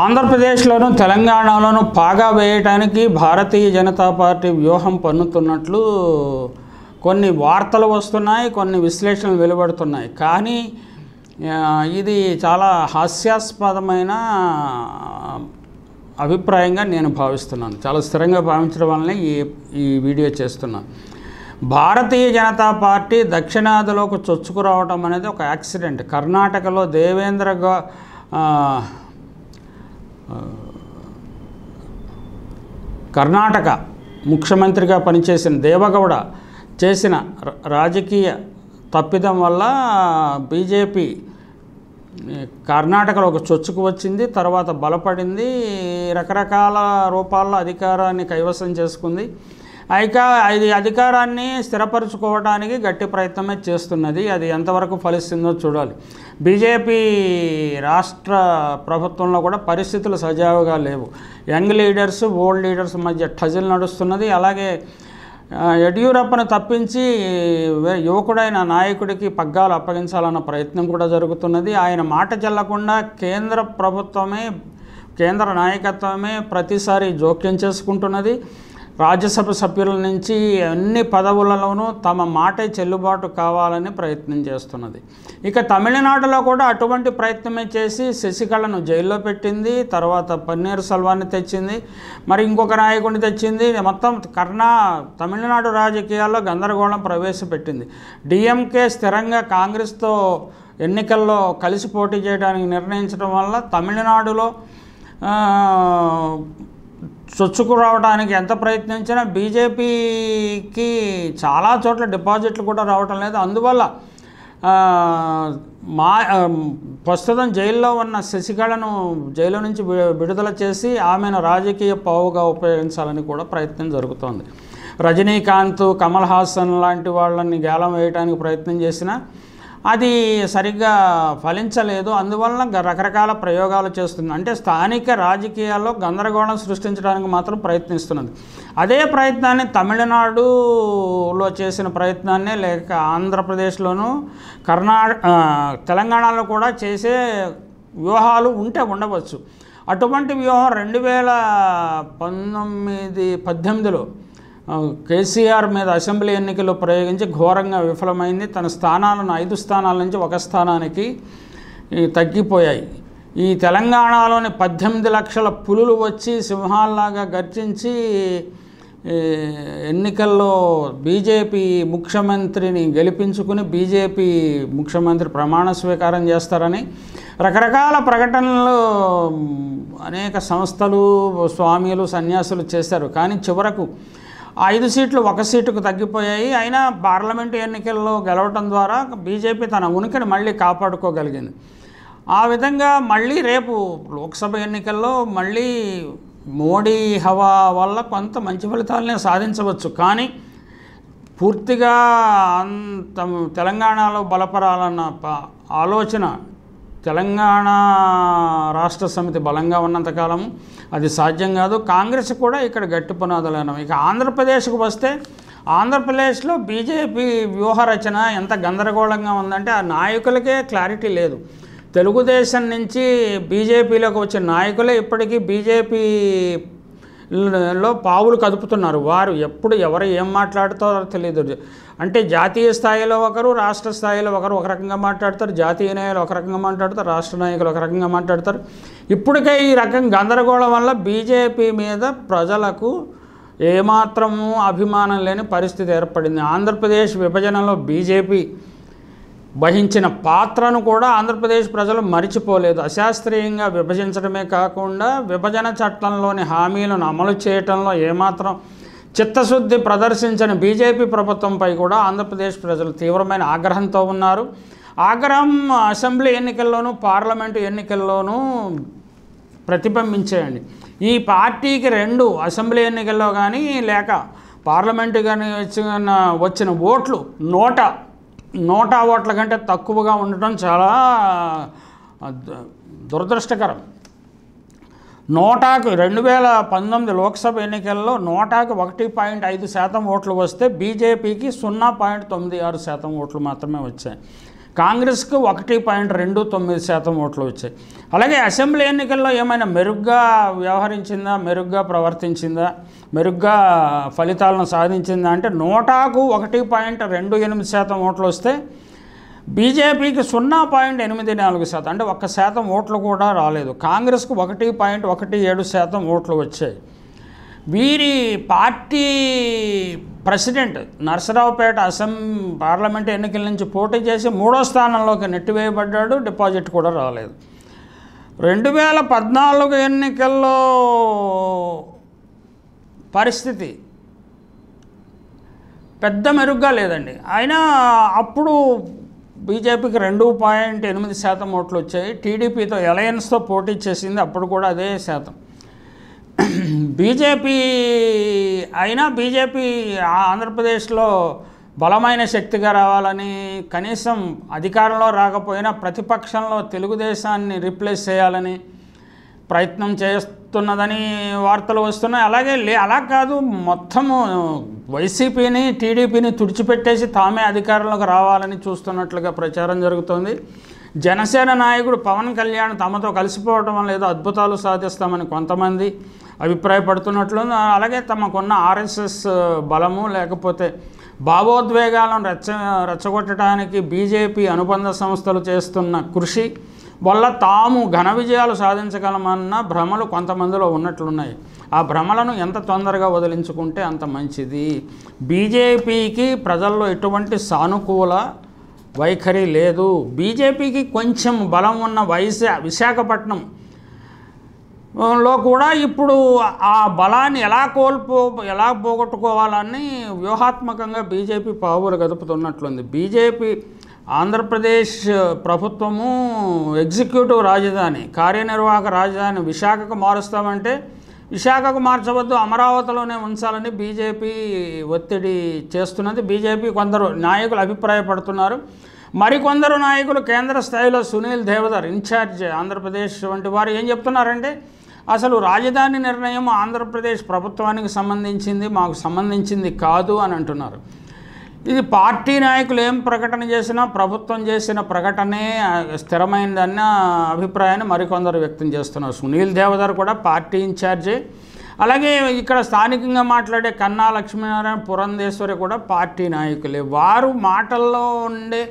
ఆంధ్రప్రదేశ్లోను తెలంగాణలోను పాగా వేయటానికి భారతీయ జనతా పార్టీ వ్యూహం పన్నుతున్నట్లు కొన్ని వార్తలు వస్తున్నాయి కొన్ని విశ్లేషణలు వెలువడుతున్నాయి కానీ ఇది చాలా హాస్యాస్పదమైన అభిప్రాయంగా నేను భావిస్తున్నాను చాలా స్థిరంగా భావించడం వల్లనే ఈ ఈ వీడియో చేస్తున్నాను భారతీయ జనతా పార్టీ దక్షిణాదిలోకి చొచ్చుకురావటం అనేది ఒక యాక్సిడెంట్ కర్ణాటకలో దేవేంద్ర కర్ణాటక ముఖ్యమంత్రిగా పనిచేసిన దేవగౌడ చేసిన రాజకీయ తప్పిదం వల్ల బీజేపీ కర్ణాటకలో ఒక చొచ్చుకు వచ్చింది తర్వాత బలపడింది రకరకాల రూపాల్లో అధికారాన్ని కైవసం చేసుకుంది అయిక ఇది అధికారాన్ని స్థిరపరచుకోవడానికి గట్టి ప్రయత్నమే చేస్తున్నది అది ఎంతవరకు ఫలిస్తుందో చూడాలి బీజేపీ రాష్ట్ర ప్రభుత్వంలో కూడా పరిస్థితులు సజావుగా లేవు యంగ్ లీడర్స్ ఓల్డ్ లీడర్స్ మధ్య టజిల్ నడుస్తున్నది అలాగే యడ్యూరప్పను తప్పించి యువకుడైన నాయకుడికి పగ్గాలు అప్పగించాలన్న ప్రయత్నం కూడా జరుగుతున్నది ఆయన మాట చెల్లకుండా కేంద్ర ప్రభుత్వమే కేంద్ర నాయకత్వమే ప్రతిసారి జోక్యం చేసుకుంటున్నది రాజ్యసభ సభ్యుల నుంచి అన్ని పదవులలోనూ తమ మాటే చెల్లుబాటు కావాలని ప్రయత్నం చేస్తున్నది ఇక తమిళనాడులో కూడా అటువంటి ప్రయత్నమే చేసి శశికళను జైల్లో పెట్టింది తర్వాత పన్నీర్ సెల్వాన్ని తెచ్చింది మరి ఇంకొక నాయకుడిని తెచ్చింది మొత్తం కర్ణా తమిళనాడు రాజకీయాల్లో గందరగోళం ప్రవేశపెట్టింది డిఎంకే స్థిరంగా కాంగ్రెస్తో ఎన్నికల్లో కలిసి పోటీ చేయడానికి నిర్ణయించడం వల్ల తమిళనాడులో చొచ్చుకు రావడానికి ఎంత ప్రయత్నించినా బీజేపీకి చాలా చోట్ల డిపాజిట్లు కూడా రావటం లేదు అందువల్ల మా ప్రస్తుతం జైల్లో ఉన్న శశికళను జైలు నుంచి విడుదల చేసి ఆమెను రాజకీయ పావుగా ఉపయోగించాలని కూడా ప్రయత్నం జరుగుతోంది రజనీకాంత్ కమల్ హాసన్ లాంటి వాళ్ళని గేలం వేయడానికి ప్రయత్నం చేసినా అది సరిగ్గా ఫలించలేదు అందువలన రకరకాల ప్రయోగాలు చేస్తుంది అంటే స్థానిక రాజకీయాల్లో గందరగోళం సృష్టించడానికి మాత్రం ప్రయత్నిస్తున్నది అదే ప్రయత్నాన్ని తమిళనాడులో చేసిన ప్రయత్నాన్నే లేక ఆంధ్రప్రదేశ్లోనూ కర్ణాట తెలంగాణలో కూడా చేసే వ్యూహాలు ఉంటే ఉండవచ్చు అటువంటి వ్యూహం రెండు వేల పంతొమ్మిది పద్దెనిమిదిలో కేసీఆర్ మీద అసెంబ్లీ ఎన్నికలు ప్రయోగించి ఘోరంగా విఫలమైంది తన స్థానాలను ఐదు స్థానాల నుంచి ఒక స్థానానికి తగ్గిపోయాయి ఈ తెలంగాణలోని పద్దెనిమిది లక్షల పులులు వచ్చి సింహాల్లాగా గర్జించి ఎన్నికల్లో బీజేపీ ముఖ్యమంత్రిని గెలిపించుకుని బీజేపీ ముఖ్యమంత్రి ప్రమాణ స్వీకారం చేస్తారని రకరకాల ప్రకటనలు అనేక సంస్థలు స్వామీలు సన్యాసులు చేశారు కానీ చివరకు ఐదు సీట్లు ఒక సీటుకు తగ్గిపోయాయి అయినా పార్లమెంటు ఎన్నికల్లో గెలవటం ద్వారా బీజేపీ తన ఉనికిని మళ్ళీ కాపాడుకోగలిగింది ఆ విధంగా మళ్ళీ రేపు లోక్సభ ఎన్నికల్లో మళ్ళీ మోడీ హవా వల్ల కొంత మంచి ఫలితాలనే సాధించవచ్చు కానీ పూర్తిగా అంత తెలంగాణలో బలపరాలన్న ఆలోచన తెలంగాణ రాష్ట్ర సమితి బలంగా ఉన్నంతకాలం అది సాధ్యం కాదు కాంగ్రెస్ కూడా ఇక్కడ గట్టి పునాదులైన ఇక ఆంధ్రప్రదేశ్కు వస్తే ఆంధ్రప్రదేశ్లో బీజేపీ వ్యూహరచన ఎంత గందరగోళంగా ఉందంటే ఆ నాయకులకే క్లారిటీ లేదు తెలుగుదేశం నుంచి బీజేపీలోకి వచ్చిన నాయకులే ఇప్పటికీ బీజేపీ లో పావులు కదుపుతున్నారు వారు ఎప్పుడు ఎవరు ఏం మాట్లాడుతారో తెలియదు అంటే జాతీయ స్థాయిలో ఒకరు రాష్ట్ర స్థాయిలో ఒకరు ఒక రకంగా మాట్లాడతారు జాతీయ నాయకులు ఒక రకంగా మాట్లాడతారు రాష్ట్ర నాయకులు ఒక రకంగా మాట్లాడతారు ఇప్పటికే ఈ రకం గందరగోళం వల్ల బీజేపీ మీద ప్రజలకు ఏమాత్రము అభిమానం లేని పరిస్థితి ఏర్పడింది ఆంధ్రప్రదేశ్ విభజనలో బీజేపీ వహించిన పాత్రను కూడా ఆంధ్రప్రదేశ్ ప్రజలు మరిచిపోలేదు అశాస్త్రీయంగా విభజించడమే కాకుండా విభజన చట్టంలోని హామీలను అమలు చేయటంలో ఏమాత్రం చిత్తశుద్ధి ప్రదర్శించిన బీజేపీ ప్రభుత్వంపై కూడా ఆంధ్రప్రదేశ్ ప్రజలు తీవ్రమైన ఆగ్రహంతో ఉన్నారు ఆగ్రహం అసెంబ్లీ ఎన్నికల్లోనూ పార్లమెంటు ఎన్నికల్లోనూ ప్రతిబింబించేయండి ఈ పార్టీకి రెండు అసెంబ్లీ ఎన్నికల్లో కానీ లేక పార్లమెంటు కానీ వచ్చిన వచ్చిన ఓట్లు నూట నోటా ఓట్ల కంటే తక్కువగా ఉండటం చాలా దురదృష్టకరం నోటాకు రెండు వేల పంతొమ్మిది లోక్సభ ఎన్నికల్లో నోటాకు ఒకటి పాయింట్ ఐదు శాతం ఓట్లు వస్తే బీజేపీకి సున్నా పాయింట్ తొమ్మిది ఆరు శాతం ఓట్లు మాత్రమే వచ్చాయి కాంగ్రెస్కు ఒకటి పాయింట్ రెండు తొమ్మిది శాతం ఓట్లు వచ్చాయి అలాగే అసెంబ్లీ ఎన్నికల్లో ఏమైనా మెరుగ్గా వ్యవహరించిందా మెరుగ్గా ప్రవర్తించిందా మెరుగ్గా ఫలితాలను సాధించిందా అంటే నూటాకు ఒకటి పాయింట్ రెండు ఎనిమిది శాతం ఓట్లు వస్తే బీజేపీకి సున్నా పాయింట్ ఎనిమిది నాలుగు శాతం అంటే ఒక్క శాతం ఓట్లు కూడా రాలేదు కాంగ్రెస్కు ఒకటి పాయింట్ ఒకటి ఏడు శాతం ఓట్లు వచ్చాయి వీరి పార్టీ ప్రెసిడెంట్ నర్సరావుపేట అసెం పార్లమెంట్ ఎన్నికల నుంచి పోటీ చేసి మూడో స్థానంలోకి నెట్టివేయబడ్డాడు డిపాజిట్ కూడా రాలేదు రెండు వేల పద్నాలుగు ఎన్నికల్లో పరిస్థితి పెద్ద మెరుగ్గా లేదండి అయినా అప్పుడు బీజేపీకి రెండు పాయింట్ ఎనిమిది శాతం ఓట్లు వచ్చాయి టీడీపీతో అలయన్స్తో పోటీ చేసింది అప్పుడు కూడా అదే శాతం బీజేపీ అయినా బీజేపీ ఆంధ్రప్రదేశ్లో బలమైన శక్తిగా రావాలని కనీసం అధికారంలో రాకపోయినా ప్రతిపక్షంలో తెలుగుదేశాన్ని రీప్లేస్ చేయాలని ప్రయత్నం చేస్తున్నదని వార్తలు వస్తున్నాయి అలాగే లే అలా కాదు మొత్తము వైసీపీని టీడీపీని తుడిచిపెట్టేసి తామే అధికారంలోకి రావాలని చూస్తున్నట్లుగా ప్రచారం జరుగుతోంది జనసేన నాయకుడు పవన్ కళ్యాణ్ తమతో కలిసిపోవడం వల్ల ఏదో అద్భుతాలు సాధిస్తామని కొంతమంది అభిప్రాయపడుతున్నట్లు అలాగే తమకున్న ఆర్ఎస్ఎస్ బలము లేకపోతే భావోద్వేగాలను రెచ్చ రెచ్చగొట్టడానికి బీజేపీ అనుబంధ సంస్థలు చేస్తున్న కృషి వల్ల తాము ఘన విజయాలు సాధించగలమన్న భ్రమలు కొంతమందిలో ఉన్నట్లున్నాయి ఆ భ్రమలను ఎంత తొందరగా వదిలించుకుంటే అంత మంచిది బీజేపీకి ప్రజల్లో ఎటువంటి సానుకూల వైఖరి లేదు బీజేపీకి కొంచెం బలం ఉన్న వైశా విశాఖపట్నం లో కూడా ఇప్పుడు ఆ బలాన్ని ఎలా కోల్పో ఎలా పోగొట్టుకోవాలని వ్యూహాత్మకంగా బీజేపీ పావులు గదుపుతున్నట్లుంది బీజేపీ ఆంధ్రప్రదేశ్ ప్రభుత్వము ఎగ్జిక్యూటివ్ రాజధాని కార్యనిర్వాహక రాజధాని విశాఖకు మారుస్తామంటే విశాఖకు మార్చవద్దు అమరావతిలోనే ఉంచాలని బీజేపీ ఒత్తిడి చేస్తున్నది బీజేపీ కొందరు నాయకులు అభిప్రాయపడుతున్నారు మరికొందరు నాయకులు కేంద్ర స్థాయిలో సునీల్ దేవదర్ ఇన్ఛార్జ్ ఆంధ్రప్రదేశ్ వంటి వారు ఏం చెప్తున్నారంటే అసలు రాజధాని నిర్ణయం ఆంధ్రప్రదేశ్ ప్రభుత్వానికి సంబంధించింది మాకు సంబంధించింది కాదు అని అంటున్నారు ఇది పార్టీ నాయకులు ఏం ప్రకటన చేసినా ప్రభుత్వం చేసిన ప్రకటనే స్థిరమైందన్న అభిప్రాయాన్ని మరికొందరు వ్యక్తం చేస్తున్నారు సునీల్ దేవదర్ కూడా పార్టీ ఇన్ఛార్జే అలాగే ఇక్కడ స్థానికంగా మాట్లాడే కన్నా లక్ష్మీనారాయణ పురంధేశ్వరి కూడా పార్టీ నాయకులే వారు మాటల్లో ఉండే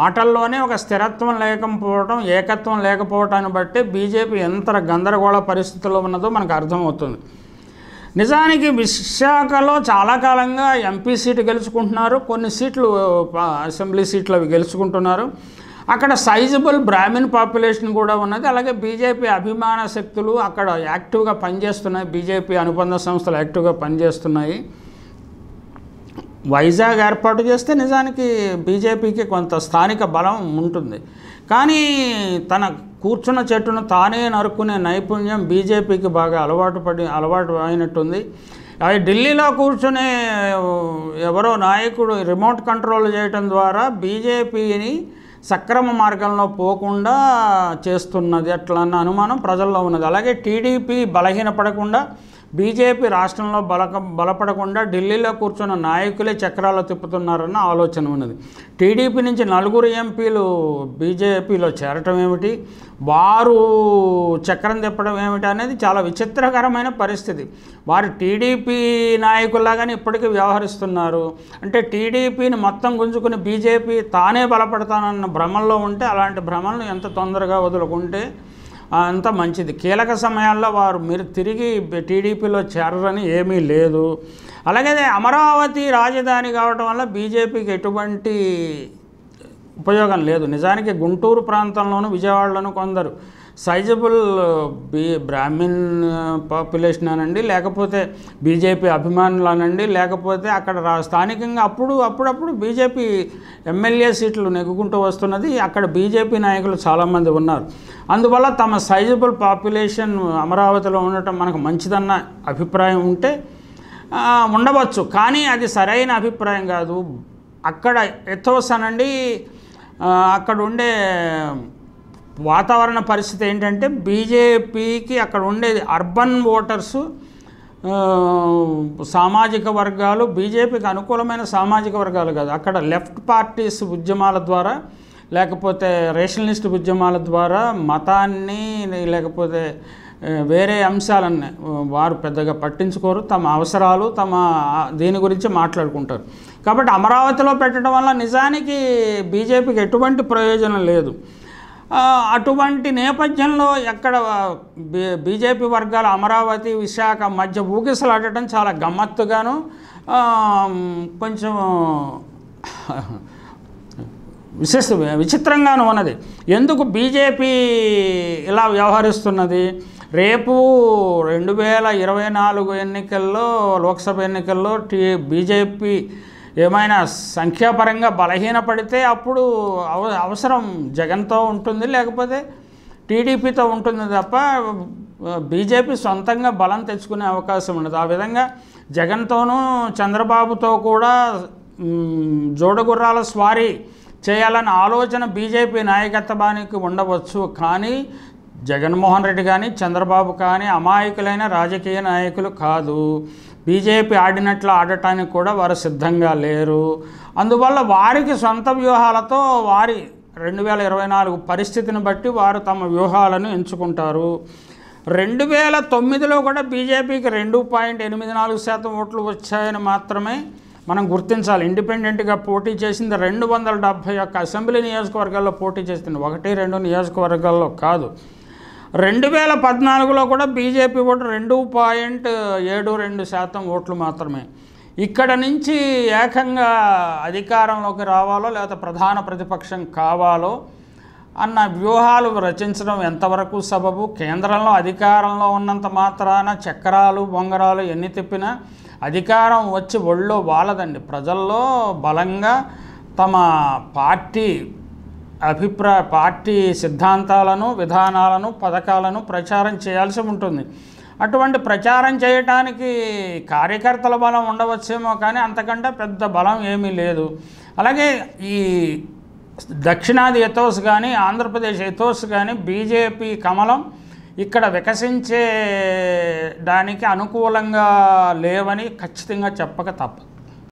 మాటల్లోనే ఒక స్థిరత్వం లేకపోవటం ఏకత్వం లేకపోవటాన్ని బట్టి బీజేపీ ఎంత గందరగోళ పరిస్థితుల్లో ఉన్నదో మనకు అర్థమవుతుంది నిజానికి విశాఖలో చాలా కాలంగా ఎంపీ సీటు గెలుచుకుంటున్నారు కొన్ని సీట్లు అసెంబ్లీ సీట్లు అవి గెలుచుకుంటున్నారు అక్కడ సైజబుల్ బ్రాహ్మిన్ పాపులేషన్ కూడా ఉన్నది అలాగే బీజేపీ అభిమాన శక్తులు అక్కడ యాక్టివ్గా పనిచేస్తున్నాయి బీజేపీ అనుబంధ సంస్థలు యాక్టివ్గా పనిచేస్తున్నాయి వైజాగ్ ఏర్పాటు చేస్తే నిజానికి బీజేపీకి కొంత స్థానిక బలం ఉంటుంది కానీ తన కూర్చున్న చెట్టును తానే నరుక్కునే నైపుణ్యం బీజేపీకి బాగా అలవాటు పడి అలవాటు అయినట్టుంది అవి ఢిల్లీలో కూర్చునే ఎవరో నాయకుడు రిమోట్ కంట్రోల్ చేయటం ద్వారా బీజేపీని సక్రమ మార్గంలో పోకుండా చేస్తున్నది అట్లన్న అనుమానం ప్రజల్లో ఉన్నది అలాగే టీడీపీ బలహీనపడకుండా బీజేపీ రాష్ట్రంలో బలక బలపడకుండా ఢిల్లీలో కూర్చున్న నాయకులే చక్రాలు తిప్పుతున్నారన్న ఆలోచన ఉన్నది టీడీపీ నుంచి నలుగురు ఎంపీలు బీజేపీలో చేరటం ఏమిటి వారు చక్రం తిప్పడం ఏమిటి అనేది చాలా విచిత్రకరమైన పరిస్థితి వారు టీడీపీ నాయకుల్లాగానే ఇప్పటికీ వ్యవహరిస్తున్నారు అంటే టీడీపీని మొత్తం గుంజుకుని బీజేపీ తానే బలపడతానన్న భ్రమంలో ఉంటే అలాంటి భ్రమలను ఎంత తొందరగా వదులుకుంటే అంత మంచిది కీలక సమయాల్లో వారు మీరు తిరిగి టీడీపీలో చేరరని ఏమీ లేదు అలాగే అమరావతి రాజధాని కావటం వల్ల బీజేపీకి ఎటువంటి ఉపయోగం లేదు నిజానికి గుంటూరు ప్రాంతంలోనూ విజయవాడలోనూ కొందరు సైజబుల్ బీ బ్రాహ్మిన్ పాపులేషన్ అనండి లేకపోతే బీజేపీ అభిమానులు అనండి లేకపోతే అక్కడ స్థానికంగా అప్పుడు అప్పుడప్పుడు బీజేపీ ఎమ్మెల్యే సీట్లు నెగ్గుకుంటూ వస్తున్నది అక్కడ బీజేపీ నాయకులు చాలామంది ఉన్నారు అందువల్ల తమ సైజబుల్ పాపులేషన్ అమరావతిలో ఉండటం మనకు మంచిదన్న అభిప్రాయం ఉంటే ఉండవచ్చు కానీ అది సరైన అభిప్రాయం కాదు అక్కడ ఎథోస్ అనండి అక్కడ ఉండే వాతావరణ పరిస్థితి ఏంటంటే బీజేపీకి అక్కడ ఉండేది అర్బన్ ఓటర్సు సామాజిక వర్గాలు బీజేపీకి అనుకూలమైన సామాజిక వర్గాలు కాదు అక్కడ లెఫ్ట్ పార్టీస్ ఉద్యమాల ద్వారా లేకపోతే రేషనలిస్ట్ ఉద్యమాల ద్వారా మతాన్ని లేకపోతే వేరే అంశాలన్నీ వారు పెద్దగా పట్టించుకోరు తమ అవసరాలు తమ దీని గురించి మాట్లాడుకుంటారు కాబట్టి అమరావతిలో పెట్టడం వల్ల నిజానికి బీజేపీకి ఎటువంటి ప్రయోజనం లేదు అటువంటి నేపథ్యంలో ఎక్కడ బీజేపీ వర్గాలు అమరావతి విశాఖ మధ్య ఊగిసలాడటం చాలా గమ్మత్తుగాను కొంచెం విశేష విచిత్రంగాను ఉన్నది ఎందుకు బీజేపీ ఇలా వ్యవహరిస్తున్నది రేపు రెండు వేల ఇరవై నాలుగు ఎన్నికల్లో లోక్సభ ఎన్నికల్లో టీ బీజేపీ ఏమైనా సంఖ్యాపరంగా బలహీనపడితే అప్పుడు అవ అవసరం జగన్తో ఉంటుంది లేకపోతే టీడీపీతో ఉంటుంది తప్ప బీజేపీ సొంతంగా బలం తెచ్చుకునే అవకాశం ఉండదు ఆ విధంగా జగన్తోనూ చంద్రబాబుతో కూడా జోడగుర్రాల స్వారీ చేయాలన్న ఆలోచన బీజేపీ నాయకత్వానికి ఉండవచ్చు కానీ జగన్మోహన్ రెడ్డి కానీ చంద్రబాబు కానీ అమాయకులైన రాజకీయ నాయకులు కాదు బీజేపీ ఆడినట్లు ఆడటానికి కూడా వారు సిద్ధంగా లేరు అందువల్ల వారికి సొంత వ్యూహాలతో వారి రెండు వేల ఇరవై నాలుగు పరిస్థితిని బట్టి వారు తమ వ్యూహాలను ఎంచుకుంటారు రెండు వేల తొమ్మిదిలో కూడా బీజేపీకి రెండు పాయింట్ ఎనిమిది నాలుగు శాతం ఓట్లు వచ్చాయని మాత్రమే మనం గుర్తించాలి ఇండిపెండెంట్గా పోటీ చేసింది రెండు వందల డెబ్భై ఒక్క అసెంబ్లీ నియోజకవర్గాల్లో పోటీ చేసింది ఒకటి రెండు నియోజకవర్గాల్లో కాదు రెండు వేల పద్నాలుగులో కూడా బీజేపీ ఓటు రెండు పాయింట్ ఏడు రెండు శాతం ఓట్లు మాత్రమే ఇక్కడ నుంచి ఏకంగా అధికారంలోకి రావాలో లేదా ప్రధాన ప్రతిపక్షం కావాలో అన్న వ్యూహాలు రచించడం ఎంతవరకు సబబు కేంద్రంలో అధికారంలో ఉన్నంత మాత్రాన చక్రాలు బొంగరాలు ఎన్ని తిప్పినా అధికారం వచ్చి ఒళ్ళో వాళ్ళదండి ప్రజల్లో బలంగా తమ పార్టీ అభిప్రాయ పార్టీ సిద్ధాంతాలను విధానాలను పథకాలను ప్రచారం చేయాల్సి ఉంటుంది అటువంటి ప్రచారం చేయటానికి కార్యకర్తల బలం ఉండవచ్చేమో కానీ అంతకంటే పెద్ద బలం ఏమీ లేదు అలాగే ఈ దక్షిణాది ఎథోస్ కానీ ఆంధ్రప్రదేశ్ ఎథోస్ కానీ బీజేపీ కమలం ఇక్కడ వికసించే దానికి అనుకూలంగా లేవని ఖచ్చితంగా చెప్పక తప్పదు